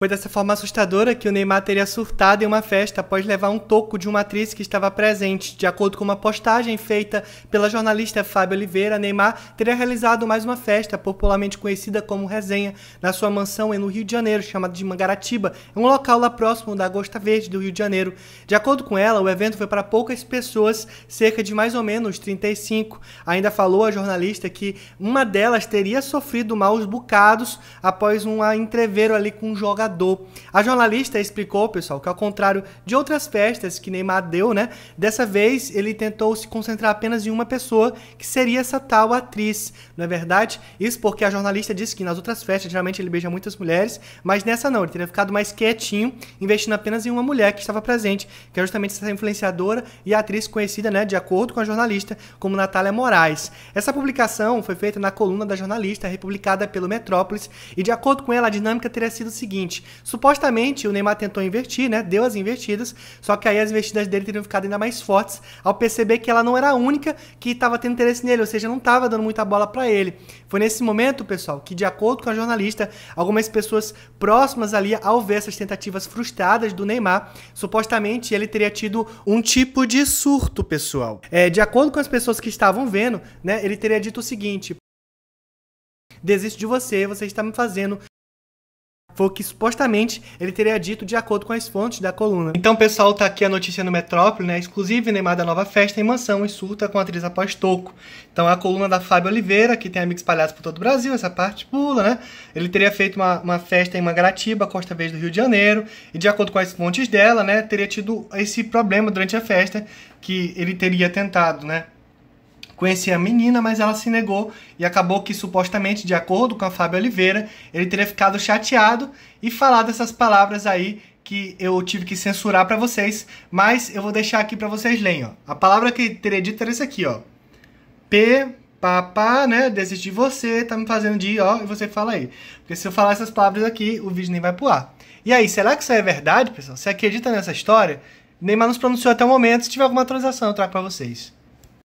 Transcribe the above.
Foi dessa forma assustadora que o Neymar teria surtado em uma festa após levar um toco de uma atriz que estava presente. De acordo com uma postagem feita pela jornalista Fábio Oliveira, Neymar teria realizado mais uma festa, popularmente conhecida como resenha, na sua mansão no Rio de Janeiro, chamada de Mangaratiba, um local lá próximo da Agosta Verde do Rio de Janeiro. De acordo com ela, o evento foi para poucas pessoas, cerca de mais ou menos 35. Ainda falou a jornalista que uma delas teria sofrido maus bocados após um entreveiro ali com um jogador a jornalista explicou, pessoal, que ao contrário de outras festas que Neymar deu, né? Dessa vez ele tentou se concentrar apenas em uma pessoa, que seria essa tal atriz, não é verdade? Isso porque a jornalista disse que nas outras festas geralmente ele beija muitas mulheres, mas nessa não, ele teria ficado mais quietinho, investindo apenas em uma mulher que estava presente, que é justamente essa influenciadora e atriz conhecida, né, de acordo com a jornalista, como Natália Moraes. Essa publicação foi feita na coluna da jornalista, republicada pelo Metrópolis, e de acordo com ela, a dinâmica teria sido o seguinte: seguinte: supostamente o Neymar tentou invertir, né? Deu as invertidas, só que aí as investidas dele teriam ficado ainda mais fortes ao perceber que ela não era a única que estava tendo interesse nele, ou seja, não estava dando muita bola para ele. Foi nesse momento, pessoal, que de acordo com a jornalista, algumas pessoas próximas ali ao ver essas tentativas frustradas do Neymar, supostamente ele teria tido um tipo de surto, pessoal. É, de acordo com as pessoas que estavam vendo, né, ele teria dito o seguinte: Desisto de você, você está me fazendo foi o que supostamente ele teria dito de acordo com as fontes da coluna. Então, pessoal, tá aqui a notícia no Metrópole, né? Exclusive, Neymar da nova festa em mansão e surta com a atriz após toco. Então, a coluna da Fábio Oliveira, que tem amigos espalhados por todo o Brasil, essa parte pula, né? Ele teria feito uma, uma festa em Mangaratiba, Costa Verde do Rio de Janeiro, e de acordo com as fontes dela, né, teria tido esse problema durante a festa que ele teria tentado, né? conhecia a menina, mas ela se negou e acabou que, supostamente, de acordo com a Fábio Oliveira, ele teria ficado chateado e falado essas palavras aí que eu tive que censurar para vocês, mas eu vou deixar aqui para vocês lerem, ó. A palavra que teria dito era essa aqui, ó. P papá, né? Desisti de você, tá me fazendo de ir, ó, e você fala aí. Porque se eu falar essas palavras aqui, o vídeo nem vai pro ar. E aí, será que isso é verdade, pessoal? Você acredita nessa história? Neymar nos pronunciou até o momento. Se tiver alguma atualização, eu trago pra vocês.